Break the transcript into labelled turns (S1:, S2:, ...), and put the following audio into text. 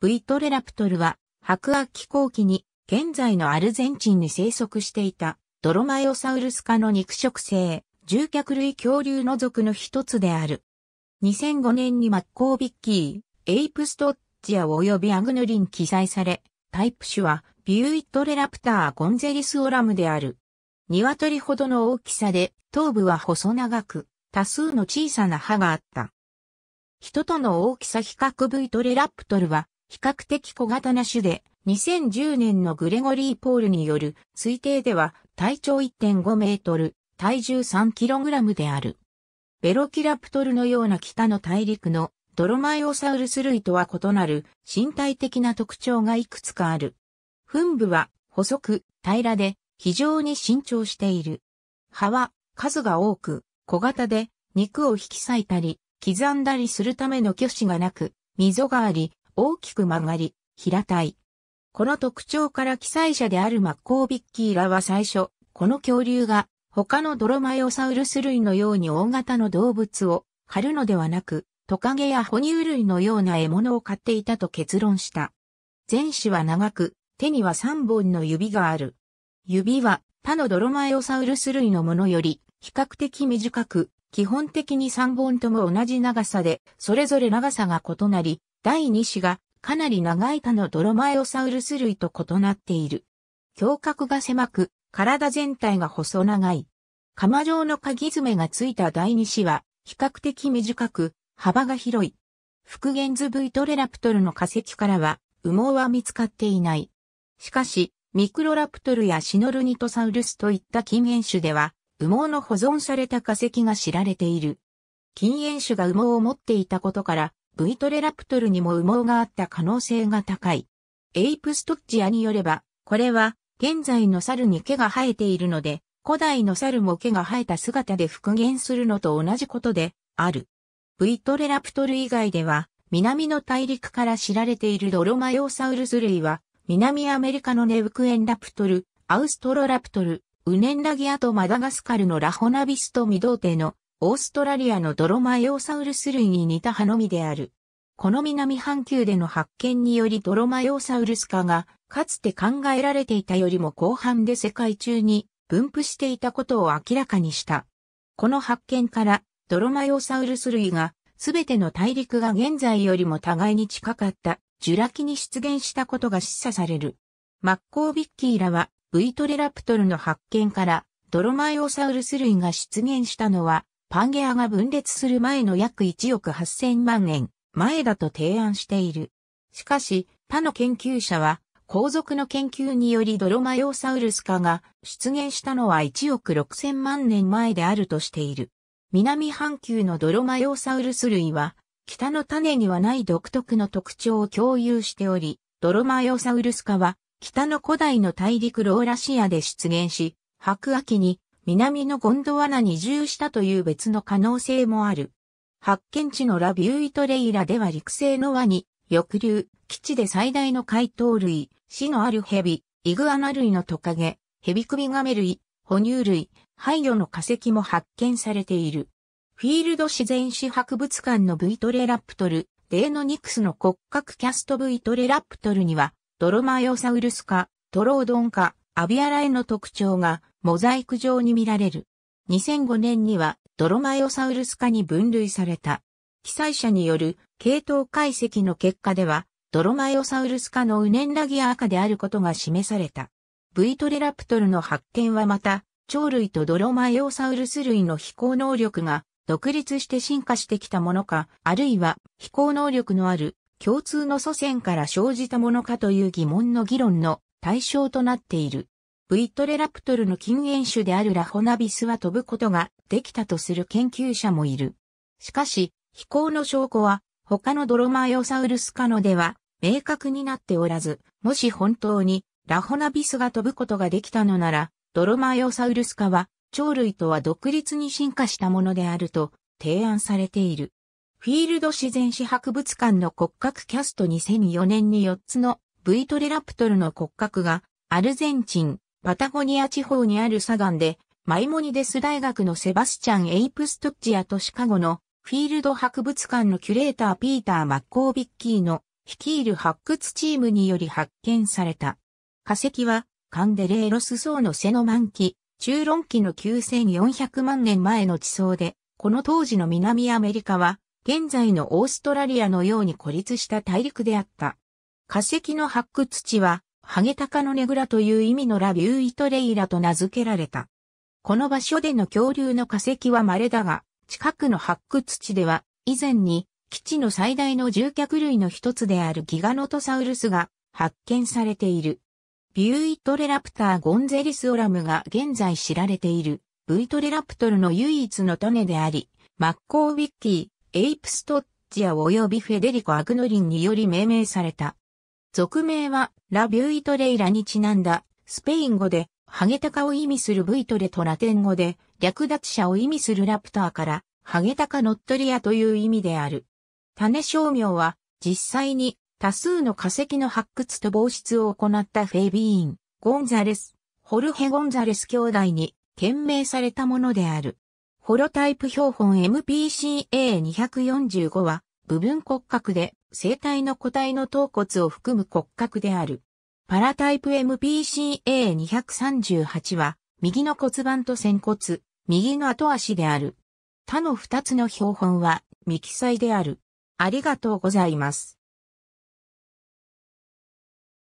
S1: ブイトレラプトルは、白亜紀後期に、現在のアルゼンチンに生息していた、ドロマイオサウルス科の肉食性、獣脚類恐竜の属の一つである。2005年にマッコービッキー、エイプストッジア及びアグヌリン記載され、タイプ種は、ビューイトレラプター・ゴンゼリスオラムである。鶏ほどの大きさで、頭部は細長く、多数の小さな歯があった。人との大きさ比較イトレラプトルは、比較的小型な種で、2010年のグレゴリー・ポールによる推定では体長1.5メートル、体重3ラムである。ベロキラプトルのような北の大陸のドロマイオサウルス類とは異なる身体的な特徴がいくつかある。墳部は細く平らで非常に伸長している。葉は数が多く小型で肉を引き裂いたり刻んだりするための挙手がなく溝があり大きく曲がり、平たい。この特徴から記載者であるマッコービッキーらは最初、この恐竜が他のドロマイオサウルス類のように大型の動物を狩るのではなく、トカゲや哺乳類のような獲物を飼っていたと結論した。前肢は長く、手には3本の指がある。指は他のドロマイオサウルス類のものより比較的短く、基本的に3本とも同じ長さで、それぞれ長さが異なり、第2子がかなり長い他のドロマエオサウルス類と異なっている。胸郭が狭く、体全体が細長い。釜状の鍵爪がついた第2子は、比較的短く、幅が広い。復元図ブイトレラプトルの化石からは、羽毛は見つかっていない。しかし、ミクロラプトルやシノルニトサウルスといった禁煙種では、羽毛の保存された化石が知られている。禁煙種が羽毛を持っていたことから、ブイトレラプトルにも羽毛があった可能性が高い。エイプストッチアによれば、これは現在の猿に毛が生えているので、古代の猿も毛が生えた姿で復元するのと同じことである。ブイトレラプトル以外では、南の大陸から知られているドロマヨサウルス類は、南アメリカのネウクエンラプトル、アウストロラプトル、ウネンラギアとマダガスカルのラホナビスとミドーテのオーストラリアのドロマエオサウルス類に似た歯のみである。この南半球での発見によりドロマエオサウルス化が、かつて考えられていたよりも広範で世界中に分布していたことを明らかにした。この発見から、ドロマエオサウルス類が、すべての大陸が現在よりも互いに近かった、ジュラ紀に出現したことが示唆される。マッコービッキーらは、ブイトレラプトルの発見から、ドロマエオサウルス類が出現したのは、パンゲアが分裂する前の約1億8000万年前だと提案している。しかし、他の研究者は、後続の研究によりドロマヨサウルス化が出現したのは1億6000万年前であるとしている。南半球のドロマヨサウルス類は、北の種にはない独特の特徴を共有しており、ドロマヨサウルス化は、北の古代の大陸ローラシアで出現し、白亜紀に南のゴンドワナに移住したという別の可能性もある。発見地のラビューイトレイラでは陸生のワニ、翼竜、基地で最大の怪盗類、死のあるヘビ、イグアナ類のトカゲ、ヘビ首ガメ類、哺乳類、廃魚の化石も発見されている。フィールド自然史博物館のブイトレラプトル、デーノニクスの骨格キャストブイトレラプトルには、ドロマヨサウルス科、トロードン科、アビアラエの特徴がモザイク状に見られる。2005年にはドロマイオサウルス科に分類された。記載者による系統解析の結果では、ドロマイオサウルス科のウネンラギア赤であることが示された。V トレラプトルの発見はまた、鳥類とドロマイオサウルス類の飛行能力が独立して進化してきたものか、あるいは飛行能力のある共通の祖先から生じたものかという疑問の議論の対象となっている。ブイトレラプトルの近縁種であるラホナビスは飛ぶことができたとする研究者もいる。しかし、飛行の証拠は他のドロマイオサウルス科のでは明確になっておらず、もし本当にラホナビスが飛ぶことができたのなら、ドロマイオサウルス科は鳥類とは独立に進化したものであると提案されている。フィールド自然史博物館の骨格キャスト2004年に4つの V トレラプトルの骨格がアルゼンチン、パタゴニア地方にあるサガンで、マイモニデス大学のセバスチャン・エイプストッチアとシカゴのフィールド博物館のキュレーターピーター・マッコービッキーの率いる発掘チームにより発見された。化石はカンデレーロス層のセノマン期、中論期の9400万年前の地層で、この当時の南アメリカは現在のオーストラリアのように孤立した大陸であった。化石の発掘地はハゲタカのねぐらという意味のラビューイトレイラと名付けられた。この場所での恐竜の化石は稀だが、近くの発掘地では、以前に、基地の最大の獣脚類の一つであるギガノトサウルスが発見されている。ビューイトレラプターゴンゼリスオラムが現在知られている、ブイトレラプトルの唯一の種であり、マッコウウィッキー、エイプストッジア及びフェデリコ・アグノリンにより命名された。俗名はラビュイトレイラにちなんだ、スペイン語で、ハゲタカを意味するブイトレとラテン語で、略奪者を意味するラプターから、ハゲタカノットリアという意味である。種商名は、実際に多数の化石の発掘と防出を行ったフェビーン、ゴンザレス、ホルヘ・ゴンザレス兄弟に、懸命されたものである。ホロタイプ標本 MPCA245 は、部分骨格で、生体の個体の頭骨を含む骨格である。パラタイプ MPCA238 は、右の骨盤と仙骨、右の後足である。他の二つの標本は、未記載である。ありがとうございます。